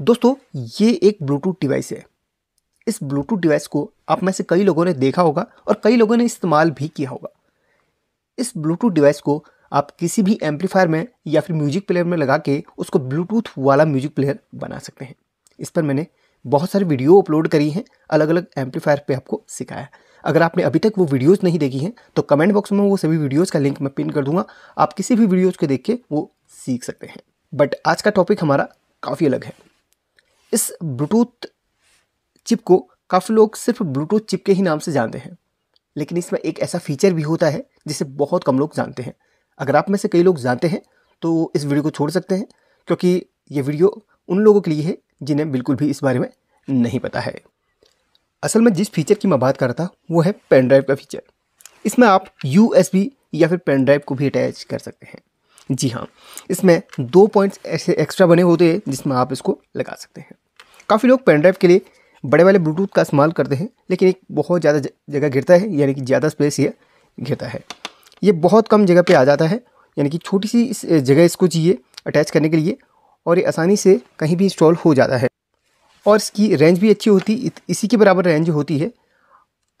दोस्तों ये एक ब्लूटूथ डिवाइस है इस ब्लूटूथ डिवाइस को आप में से कई लोगों ने देखा होगा और कई लोगों ने इस्तेमाल भी किया होगा इस ब्लूटूथ डिवाइस को आप किसी भी एम्पलीफायर में या फिर म्यूजिक प्लेयर में लगा के उसको ब्लूटूथ वाला म्यूजिक प्लेयर बना सकते हैं इस पर मैंने बहुत सारी वीडियो अपलोड करी हैं अलग अलग एम्पलीफायर पे आपको सिखाया अगर आपने अभी तक वो वीडियोस नहीं देखी हैं तो कमेंट बॉक्स में वो सभी वीडियोस का लिंक मैं पिन कर दूंगा आप किसी भी वीडियोस को देख के वो सीख सकते हैं बट आज का टॉपिक हमारा काफ़ी अलग है इस ब्लूटूथ चिप को काफ़ी लोग सिर्फ ब्लूटूथ चिप के ही नाम से जानते हैं लेकिन इसमें एक ऐसा फीचर भी होता है जिसे बहुत कम लोग जानते हैं अगर आप में से कई लोग जानते हैं तो इस वीडियो को छोड़ सकते हैं क्योंकि ये वीडियो उन लोगों के लिए है जिन्हें बिल्कुल भी इस बारे में नहीं पता है असल में जिस फीचर की मैं बात कर रहा था वो है पेन ड्राइव का फीचर इसमें आप यू या फिर पेन ड्राइव को भी अटैच कर सकते हैं जी हाँ इसमें दो पॉइंट्स ऐसे एक्स्ट्रा बने होते हैं जिसमें आप इसको लगा सकते हैं काफ़ी लोग पेन ड्राइव के लिए बड़े वाले ब्लूटूथ का इस्तेमाल करते हैं लेकिन एक बहुत ज़्यादा जगह घिरता है यानी कि ज़्यादा स्पेस ये घिरता है ये बहुत कम जगह पर आ जाता है यानी कि छोटी सी इस जगह इसको चाहिए अटैच करने के लिए और ये आसानी से कहीं भी इंस्टॉल हो जाता है और इसकी रेंज भी अच्छी होती इसी के बराबर रेंज होती है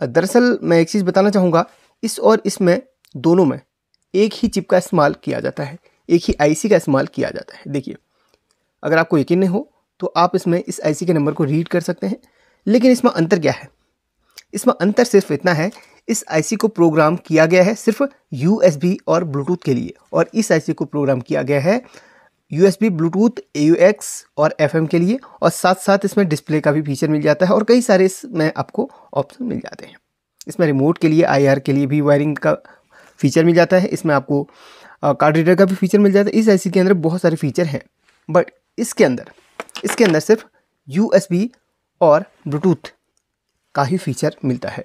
दरअसल मैं एक चीज़ बताना चाहूँगा इस और इसमें दोनों में एक ही चिप का इस्तेमाल किया जाता है एक ही आईसी का इस्तेमाल किया जाता है देखिए अगर आपको यकीन नहीं हो तो आप इसमें इस आईसी के नंबर को रीड कर सकते हैं लेकिन इसमें अंतर क्या है इसमें अंतर सिर्फ इतना है इस आईसी को प्रोग्राम किया गया है सिर्फ यूएसबी और ब्लूटूथ के लिए और इस आईसी को प्रोग्राम किया गया है यूएसबी ब्लूटूथ एयूएक्स और एफएम के लिए और साथ साथ इसमें डिस्प्ले का भी फीचर मिल जाता है और कई सारे इसमें आपको ऑप्शन मिल जाते हैं इसमें रिमोट के लिए आईआर के लिए भी वायरिंग का फीचर मिल जाता है इसमें आपको कार्ड रीडर का भी फीचर मिल जाता है इस आई के अंदर बहुत सारे फीचर हैं बट इसके अंदर इसके अंदर सिर्फ यू और ब्लूटूथ का ही फीचर मिलता है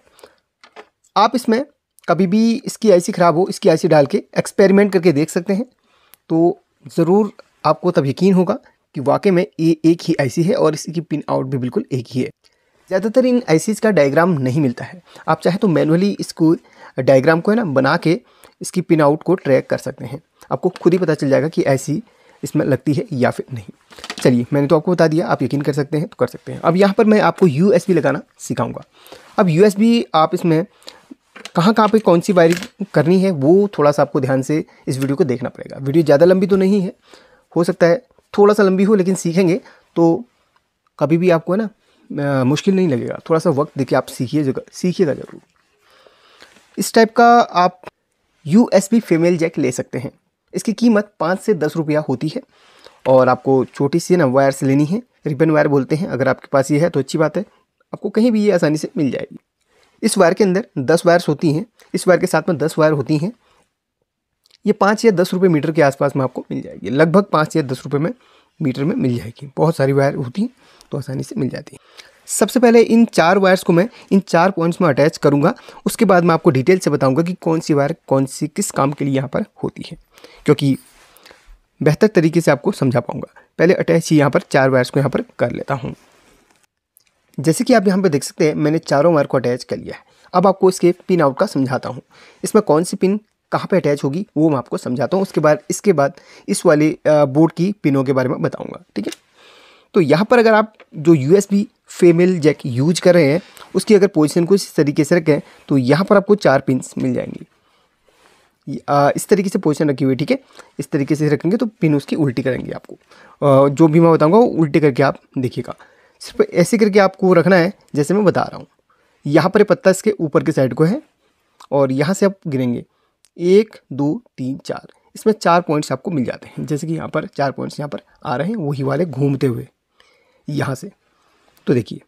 आप इसमें कभी भी इसकी आईसी ख़राब हो इसकी आईसी डाल के एक्सपेरिमेंट करके देख सकते हैं तो ज़रूर आपको तब यकीन होगा कि वाकई में ये एक ही आईसी है और इसकी पिन आउट भी बिल्कुल एक ही है ज़्यादातर इन आईसीज़ का डायग्राम नहीं मिलता है आप चाहे तो मैनुअली इसको डायग्राम को है ना बना के इसकी पिन आउट को ट्रैक कर सकते हैं आपको खुद ही पता चल जाएगा कि ऐसी इसमें लगती है या फिर नहीं चलिए मैंने तो आपको बता दिया आप यकीन कर सकते हैं तो कर सकते हैं अब यहाँ पर मैं आपको यू लगाना सिखाऊंगा अब यू आप इसमें कहाँ कहाँ पे कौन सी वायरिंग करनी है वो थोड़ा सा आपको ध्यान से इस वीडियो को देखना पड़ेगा वीडियो ज़्यादा लंबी तो नहीं है हो सकता है थोड़ा सा लंबी हो लेकिन सीखेंगे तो कभी भी आपको है ना मुश्किल नहीं लगेगा थोड़ा सा वक्त देखिए आप सीखिए जगह सीखिएगा ज़रूर इस टाइप का आप यू फीमेल जैक ले सकते हैं इसकी कीमत पाँच से दस रुपया होती है और आपको छोटी सी ना वायर्स लेनी है रिबन वायर बोलते हैं अगर आपके पास ये है तो अच्छी बात है आपको कहीं भी ये आसानी से मिल जाएगी इस वायर के अंदर दस वायर्स होती हैं इस वायर के साथ में दस वायर होती हैं ये पाँच या दस रुपये मीटर के आसपास में आपको मिल जाएगी लगभग पाँच या दस रुपये में मीटर में मिल जाएगी बहुत सारी वायर होती हैं तो आसानी से मिल जाती है सबसे पहले इन चार वायर्स को मैं इन चार पॉइंट्स में अटैच करूंगा उसके बाद मैं आपको डिटेल से बताऊँगा कि कौन सी वायर कौन सी किस काम के लिए यहाँ पर होती है क्योंकि बेहतर तरीके से आपको समझा पाऊँगा पहले अटैच ही यहाँ पर चार वायर्स को यहाँ पर कर लेता हूँ जैसे कि आप यहाँ पर देख सकते हैं मैंने चारों वायर को अटैच कर लिया है अब आपको इसके पिन आउट का समझाता हूँ इसमें कौन सी पिन कहाँ पर अटैच होगी वो मैं आपको समझाता हूँ उसके बाद इसके बाद इस वाले बोर्ड की पिनों के बारे में बताऊँगा ठीक है तो यहाँ पर अगर आप जो यू फीमेल जैक यूज कर रहे हैं उसकी अगर पोजिशन को इस तरीके से रखें तो यहाँ पर आपको चार पिन मिल जाएंगी इस तरीके से पोजीशन रखी हुई ठीक है इस तरीके से रखेंगे तो पिन उसकी उल्टी करेंगे आपको जो भी मैं बताऊँगा वो उल्टी करके आप देखिएगा सिर्फ ऐसे करके आपको रखना है जैसे मैं बता रहा हूँ यहाँ पर पत्ता इसके ऊपर के साइड को है और यहाँ से आप गिरेंगे एक दो तीन चार इसमें चार पॉइंट्स आपको मिल जाते हैं जैसे कि यहाँ पर चार पॉइंट्स यहाँ पर आ रहे हैं वही वाले घूमते हुए यहाँ से तो देखिए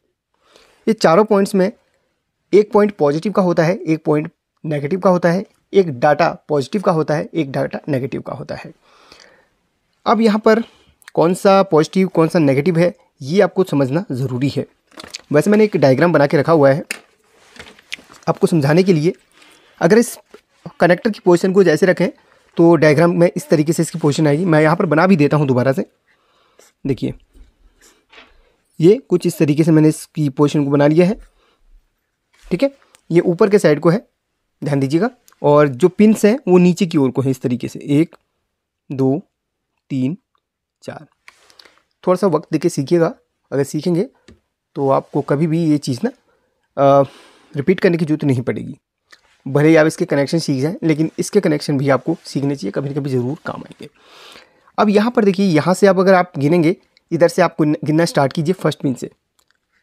ये चारों पॉइंट्स में एक पॉइंट पॉजिटिव का होता है एक पॉइंट नेगेटिव का होता है एक डाटा पॉजिटिव का होता है एक डाटा नेगेटिव का होता है अब यहाँ पर कौन सा पॉजिटिव कौन सा नेगेटिव है ये आपको समझना ज़रूरी है वैसे मैंने एक डायग्राम बना के रखा हुआ है आपको समझाने के लिए अगर इस कनेक्टर की पोजिशन को जैसे रखें तो डायग्राम में इस तरीके से इसकी पोजिशन आएगी मैं यहाँ पर बना भी देता हूँ दोबारा से देखिए ये कुछ इस तरीके से मैंने इसकी पोजिशन को बना लिया है ठीक है ये ऊपर के साइड को है ध्यान दीजिएगा और जो पिनस हैं वो नीचे की ओर को है इस तरीके से एक दो तीन चार थोड़ा सा वक्त देके सीखिएगा अगर सीखेंगे तो आपको कभी भी ये चीज़ ना रिपीट करने की जरूरत नहीं पड़ेगी भले ही आप इसके कनेक्शन सीख जाएँ लेकिन इसके कनेक्शन भी आपको सीखने चाहिए कभी ना कभी ज़रूर काम आएंगे अब यहाँ पर देखिए यहाँ से आप अगर आप गिनेंगे इधर से आप गिनना स्टार्ट कीजिए फर्स्ट पिन से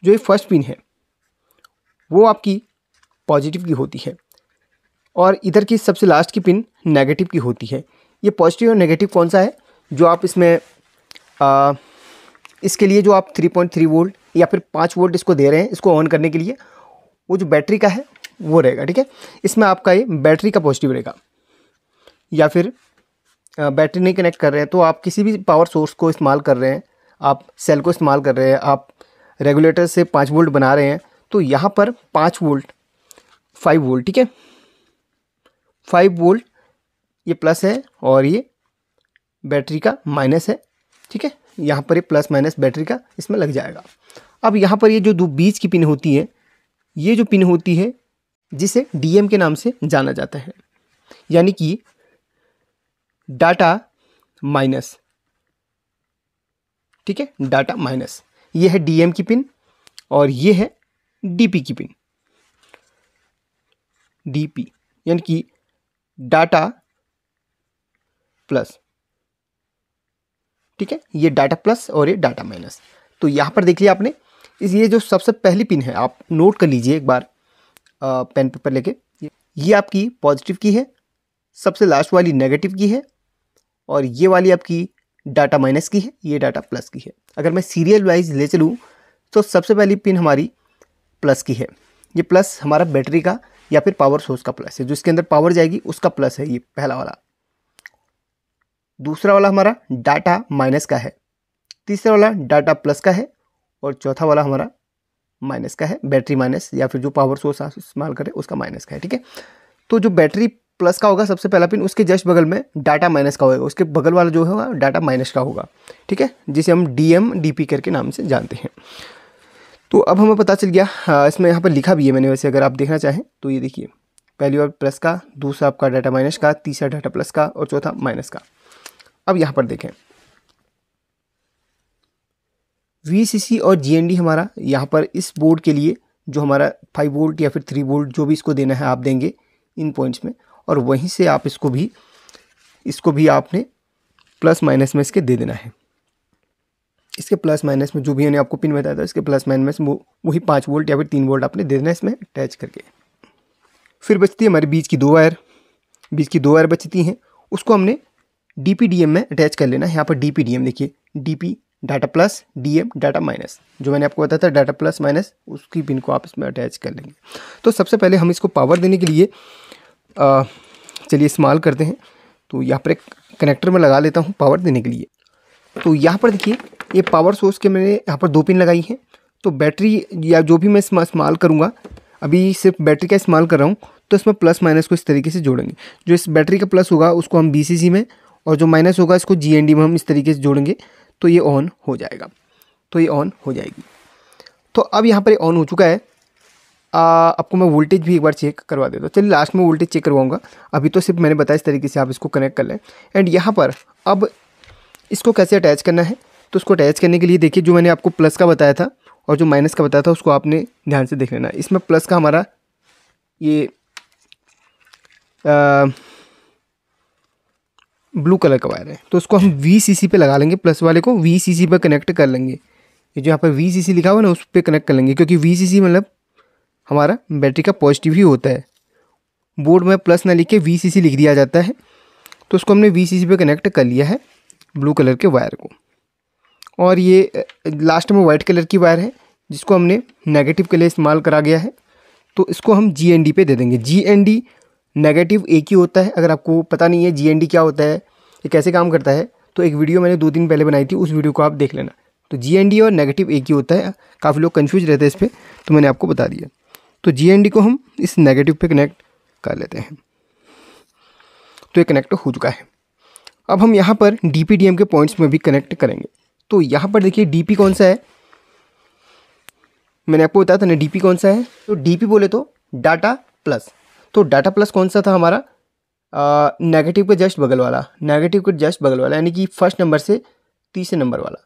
जो ये फर्स्ट पिन है वो आपकी पॉजिटिव की होती है और इधर की सबसे लास्ट की पिन नेगेटिव की होती है ये पॉजिटिव और नेगेटिव कौन सा है जो आप इसमें आ, इसके लिए जो आप 3.3 वोल्ट या फिर पाँच वोल्ट इसको दे रहे हैं इसको ऑन करने के लिए वो जो बैटरी का है वो रहेगा ठीक है इसमें आपका ये बैटरी का पॉजिटिव रहेगा या फिर बैटरी नहीं कनेक्ट कर रहे हैं तो आप किसी भी पावर सोर्स को इस्तेमाल कर रहे हैं आप सेल को इस्तेमाल कर रहे हैं आप रेगुलेटर से पाँच वोल्ट बना रहे हैं तो यहाँ पर पाँच वोल्ट फाइव वोल्ट ठीक है फाइव वोल्ट ये प्लस है और ये बैटरी का माइनस है ठीक है यहाँ पर ये प्लस माइनस बैटरी का इसमें लग जाएगा अब यहाँ पर ये जो दो बीच की पिन होती है ये जो पिन होती है जिसे डी के नाम से जाना जाता है यानी कि डाटा माइनस ठीक है डाटा माइनस ये है डीएम की पिन और ये है डीपी की पिन डीपी यानी कि डाटा प्लस ठीक है ये डाटा प्लस और ये डाटा माइनस तो यहाँ पर देख लिया आपने इस ये जो सबसे पहली पिन है आप नोट कर लीजिए एक बार आ, पेन पेपर लेके ये आपकी पॉजिटिव की है सबसे लास्ट वाली नेगेटिव की है और ये वाली आपकी डाटा माइनस की है ये डाटा प्लस की है अगर मैं सीरियल वाइज ले चलूँ तो सबसे पहली पिन हमारी प्लस की है ये प्लस हमारा बैटरी का या फिर पावर सोर्स का प्लस है जो इसके अंदर पावर जाएगी उसका प्लस है ये पहला वाला दूसरा वाला हमारा डाटा माइनस का है तीसरा वाला डाटा प्लस का है और चौथा वाला हमारा माइनस का है बैटरी माइनस या फिर जो पावर सोर्स आप इस्तेमाल करें उसका माइनस का है ठीक है तो जो बैटरी प्लस का होगा सबसे पहला पिन उसके जस्ट बगल में डाटा माइनस का होगा उसके बगल वाला जो होगा डाटा माइनस का होगा ठीक है जिसे हम डी एम डी पी करके नाम से जानते हैं तो अब हमें पता चल गया हाँ, इसमें यहाँ पर लिखा भी है मैंने वैसे अगर आप देखना चाहें तो ये देखिए पहली बार प्लस का दूसरा आपका डाटा माइनस का तीसरा डाटा प्लस का और चौथा माइनस का अब यहाँ पर देखें वी और जी हमारा यहाँ पर इस बोर्ड के लिए जो हमारा फाइव वोल्ट या फिर थ्री वोल्ट जो भी इसको देना है आप देंगे इन पॉइंट्स में और वहीं से आप इसको भी इसको भी आपने प्लस माइनस में इसके दे देना है इसके प्लस माइनस में जो भी मैंने आपको पिन बताया था इसके प्लस माइनस में वही पाँच वोल्ट या फिर तीन वोल्ट आपने दे देना इसमें अटैच करके फिर बचती है हमारे बीच की दो वायर बीच की दो वायर बचती हैं उसको हमने डी में अटैच कर लेना है यहाँ पर डी देखिए D data plus D data minus जो मैंने आपको बताया था डाटा प्लस माइनस उसकी पिन को आप इसमें अटैच कर लेंगे तो सबसे पहले हम इसको पावर देने के लिए चलिए इस्तेमाल करते हैं तो यहाँ पर एक कनेक्टर में लगा लेता हूँ पावर देने के लिए तो यहाँ पर देखिए ये पावर सोर्स के मैंने यहाँ पर दो पिन लगाई हैं तो बैटरी या जो भी मैं इस्तेमाल करूँगा अभी सिर्फ बैटरी का इस्तेमाल कर रहा हूँ तो इसमें प्लस माइनस को इस तरीके से जोड़ेंगे जो इस बैटरी का प्लस होगा उसको हम बी में और जो माइनस होगा इसको जी में हम इस तरीके से जोड़ेंगे तो ये ऑन हो जाएगा तो ये ऑन हो जाएगी तो अब यहाँ पर ऑन हो चुका है आपको मैं वोल्टेज भी एक बार चेक करवा देता हूँ चलिए लास्ट में वोल्टेज चेक करवाऊंगा अभी तो सिर्फ मैंने बताया इस तरीके से आप इसको कनेक्ट कर लें एंड यहाँ पर अब इसको कैसे अटैच करना है तो उसको अटैच करने के लिए देखिए जो मैंने आपको प्लस का बताया था और जो माइनस का बताया था उसको आपने ध्यान से देख लेना इसमें प्लस का हमारा ये आ, ब्लू कलर का वायर है तो उसको हम वी सी सी पे लगा लेंगे प्लस वाले को वी सी सी पर कनेक्ट कर लेंगे ये जो यहाँ पर वी सी सी लिखा हुआ है ना उस पर कनेक्ट कर लेंगे क्योंकि वी सी सी मतलब हमारा बैटरी का पॉजिटिव ही होता है बोर्ड में प्लस ना लिख के वी लिख दिया जाता है तो उसको हमने वी सी पे कनेक्ट कर लिया है ब्लू कलर के वायर को और ये लास्ट में वाइट कलर की वायर है जिसको हमने नेगेटिव के लिए इस्तेमाल करा गया है तो इसको हम जी एन डी पे दे देंगे जी एन डी नेगेटिव एक ही होता है अगर आपको पता नहीं है जी एन डी क्या होता है ये कैसे काम करता है तो एक वीडियो मैंने दो दिन पहले बनाई थी उस वीडियो को आप देख लेना तो जी एन डी और नेगेटिव एक ही होता है काफ़ी लोग कन्फ्यूज रहते हैं इस पर तो मैंने आपको बता दिया तो जी को हम इस नेगेटिव पे कनेक्ट कर लेते हैं तो ये कनेक्ट हो चुका है अब हम यहाँ पर डी पी डी एम के पॉइंट्स में भी कनेक्ट करेंगे तो यहाँ पर देखिए डी पी कौन सा है मैंने आपको बताया था ना डी पी कौन सा है तो डी पी बोले तो डाटा प्लस तो डाटा प्लस कौन सा था हमारा नेगेटिव के जस्ट बगल वाला नेगेटिव के जस्ट बगल वाला यानी कि फर्स्ट नंबर से तीसरे नंबर वाला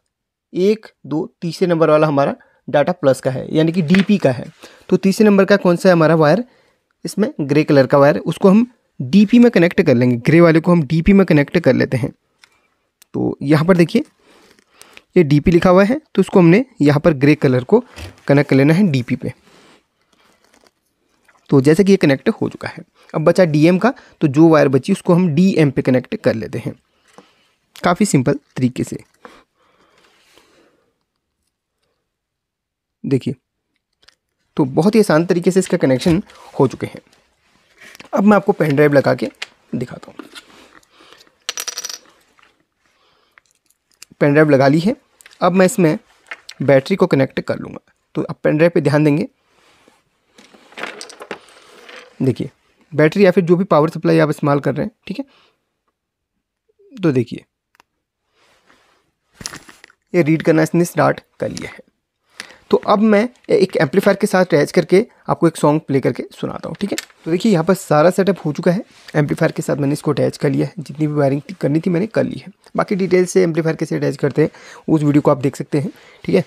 एक दो तीसरे नंबर वाला हमारा डाटा प्लस का है यानी कि डी का है तो तीसरे नंबर का कौन सा है हमारा वायर इसमें ग्रे कलर का वायर उसको हम डी में कनेक्ट कर लेंगे ग्रे वाले को हम डी में कनेक्ट कर लेते हैं तो यहाँ पर देखिए ये डी लिखा हुआ है तो उसको हमने यहाँ पर ग्रे कलर को कनेक्ट कर लेना है डी पे तो जैसे कि ये कनेक्ट हो चुका है अब बचा डीएम का तो जो वायर बची उसको हम डीएम पे कनेक्ट कर लेते हैं काफ़ी सिंपल तरीके से देखिए तो बहुत ही आसान तरीके से इसका कनेक्शन हो चुके हैं अब मैं आपको पेन ड्राइव लगा के दिखाता हूँ पेन ड्राइव लगा ली है अब मैं इसमें बैटरी को कनेक्ट कर लूँगा तो आप पेन ड्राइव पर ध्यान देंगे देखिए बैटरी या फिर जो भी पावर सप्लाई आप इस्तेमाल कर रहे हैं ठीक है तो देखिए ये रीड करना इसने स्टार्ट कर लिया है तो अब मैं एक एम्पलीफायर के साथ अटैच करके आपको एक सॉन्ग प्ले करके सुनाता हूँ ठीक है तो देखिए यहाँ पर सारा सेटअप हो चुका है एम्पलीफायर के साथ मैंने इसको अटैच कर लिया है जितनी भी वायरिंग करनी थी मैंने कर ली है बाकी डिटेल से एम्पलीफायर कैसे अटैच करते हैं उस वीडियो को आप देख सकते हैं ठीक है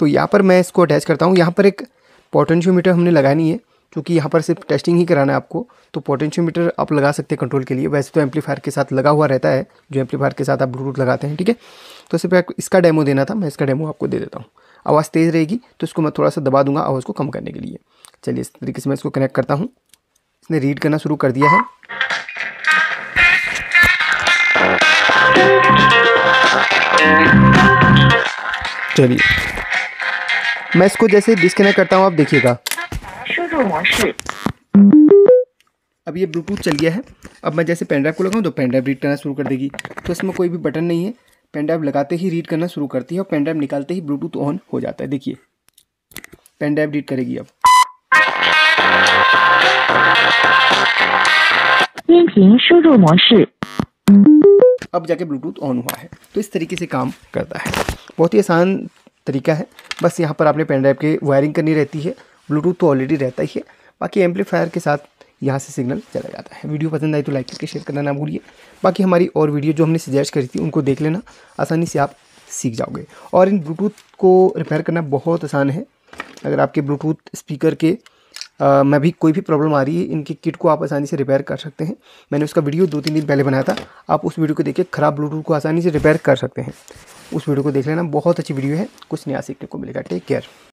तो यहाँ पर मैं इसको अटैच करता हूँ यहाँ पर एक पोटेंशियोमीटर हमने लगाया नहीं है क्योंकि यहाँ पर सिर्फ टेस्टिंग ही कराना है आपको तो पोटेंशियोमीटर आप लगा सकते हैं कंट्रोल के लिए वैसे तो एम्पलीफायर के साथ लगा हुआ रहता है जो एम्पलीफायर के साथ आप ब्लूटूथ लगाते हैं ठीक है तो सिर्फ इसका डेमो देना था मैं इसका डेमो आपको दे देता हूँ आवाज़ तेज़ रहेगी तो इसको मैं थोड़ा सा दबा दूंगा आवाज़ को कम करने के लिए चलिए इस तरीके से मैं इसको कनेक्ट करता हूँ इसने रीड करना शुरू कर दिया है चलिए मैं इसको जैसे डिस्कनेक्ट करता हूँ आप देखिएगा अब ये ब्लूटूथ चल गया है अब मैं जैसे पेन ड्राइव को लगाऊँ तो पेन ड्राइव रीड करना शुरू कर देगी तो इसमें कोई भी बटन नहीं है पेन ड्राइव लगाते ही रीड करना शुरू करती है और पेन ड्राइव निकालते ही ब्लूटूथ ऑन हो जाता है देखिए पेन ड्राइव रीड करेगी अब अब जाके ब्लूटूथ ऑन हुआ है तो इस तरीके से काम करता है बहुत ही आसान तरीका है बस यहाँ पर आपने पेन ड्राइव वायरिंग करनी रहती है ब्लूटूथ तो ऑलरेडी रहता ही है बाकी एम्पलीफायर के साथ यहाँ से सिग्नल चला जाता है वीडियो पसंद आई तो लाइक करके शेयर करना ना भूलिए बाकी हमारी और वीडियो जो हमने सजेस्ट करी थी उनको देख लेना आसानी से आप सीख जाओगे और इन ब्लूटूथ को रिपेयर करना बहुत आसान है अगर आपके ब्लूटूथ स्पीकर के आ, मैं भी कोई भी प्रॉब्लम आ रही है इनके किट को आप आसानी से रिपेयर कर सकते हैं मैंने उसका वीडियो दो तीन दिन पहले बनाया था आप उस वीडियो को देखिए ख़राब ब्लूटूथ को आसानी से रिपेयर कर सकते हैं उस वीडियो को देख लेना बहुत अच्छी वीडियो है कुछ नया सीखने को मिलेगा टेक केयर